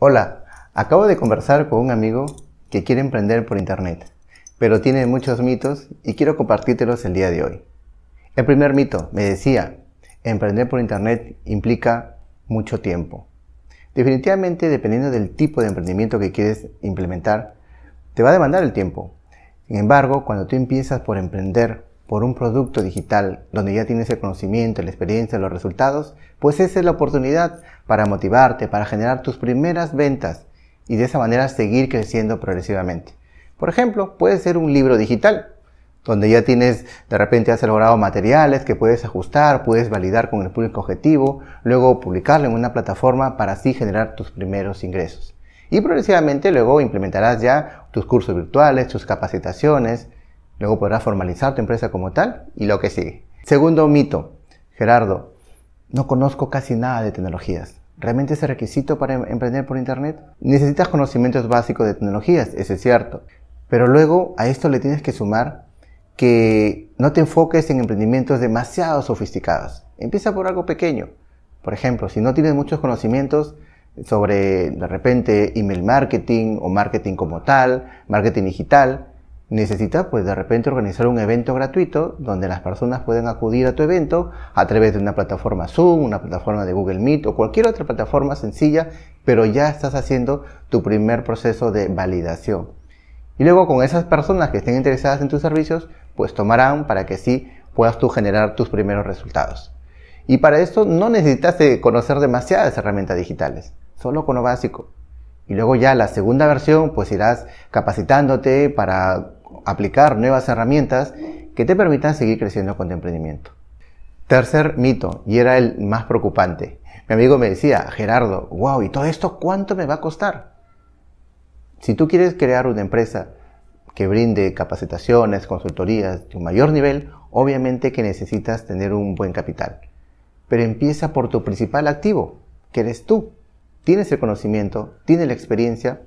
Hola, acabo de conversar con un amigo que quiere emprender por Internet, pero tiene muchos mitos y quiero compartírtelos el día de hoy. El primer mito me decía, emprender por Internet implica mucho tiempo. Definitivamente, dependiendo del tipo de emprendimiento que quieres implementar, te va a demandar el tiempo. Sin embargo, cuando tú empiezas por emprender por un producto digital donde ya tienes el conocimiento, la experiencia, los resultados, pues esa es la oportunidad para motivarte, para generar tus primeras ventas y de esa manera seguir creciendo progresivamente. Por ejemplo, puede ser un libro digital, donde ya tienes, de repente has elaborado materiales que puedes ajustar, puedes validar con el público objetivo, luego publicarlo en una plataforma para así generar tus primeros ingresos. Y progresivamente luego implementarás ya tus cursos virtuales, tus capacitaciones, Luego podrás formalizar tu empresa como tal y lo que sigue. Segundo mito, Gerardo, no conozco casi nada de tecnologías. ¿Realmente es el requisito para em-, emprender por Internet? Necesitas conocimientos básicos de tecnologías, eso es cierto. Pero luego a esto le tienes que sumar que no te enfoques en emprendimientos demasiado sofisticados. Empieza por algo pequeño. Por ejemplo, si no tienes muchos conocimientos sobre de repente email marketing o marketing como tal, marketing digital, necesita pues de repente organizar un evento gratuito donde las personas pueden acudir a tu evento a través de una plataforma Zoom, una plataforma de Google Meet o cualquier otra plataforma sencilla, pero ya estás haciendo tu primer proceso de validación. Y luego con esas personas que estén interesadas en tus servicios, pues tomarán para que sí puedas tú generar tus primeros resultados. Y para esto no necesitas conocer demasiadas herramientas digitales, solo con lo básico. Y luego ya la segunda versión, pues irás capacitándote para aplicar nuevas herramientas que te permitan seguir creciendo con tu emprendimiento. Tercer mito, y era el más preocupante. Mi amigo me decía, Gerardo, wow, ¿y todo esto cuánto me va a costar? Si tú quieres crear una empresa que brinde capacitaciones, consultorías de un mayor nivel, obviamente que necesitas tener un buen capital. Pero empieza por tu principal activo, que eres tú. Tienes el conocimiento, tienes la experiencia,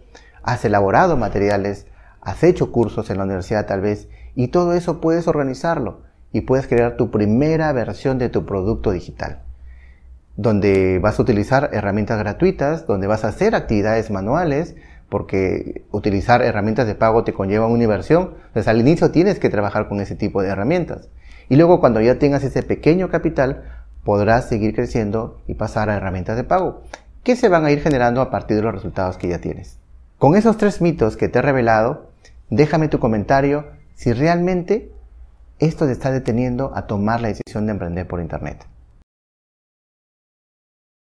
has elaborado materiales, has hecho cursos en la universidad tal vez, y todo eso puedes organizarlo y puedes crear tu primera versión de tu producto digital, donde vas a utilizar herramientas gratuitas, donde vas a hacer actividades manuales, porque utilizar herramientas de pago te conlleva una inversión, entonces al inicio tienes que trabajar con ese tipo de herramientas. Y luego cuando ya tengas ese pequeño capital, podrás seguir creciendo y pasar a herramientas de pago, que se van a ir generando a partir de los resultados que ya tienes. Con esos tres mitos que te he revelado, Déjame tu comentario si realmente esto te está deteniendo a tomar la decisión de emprender por Internet.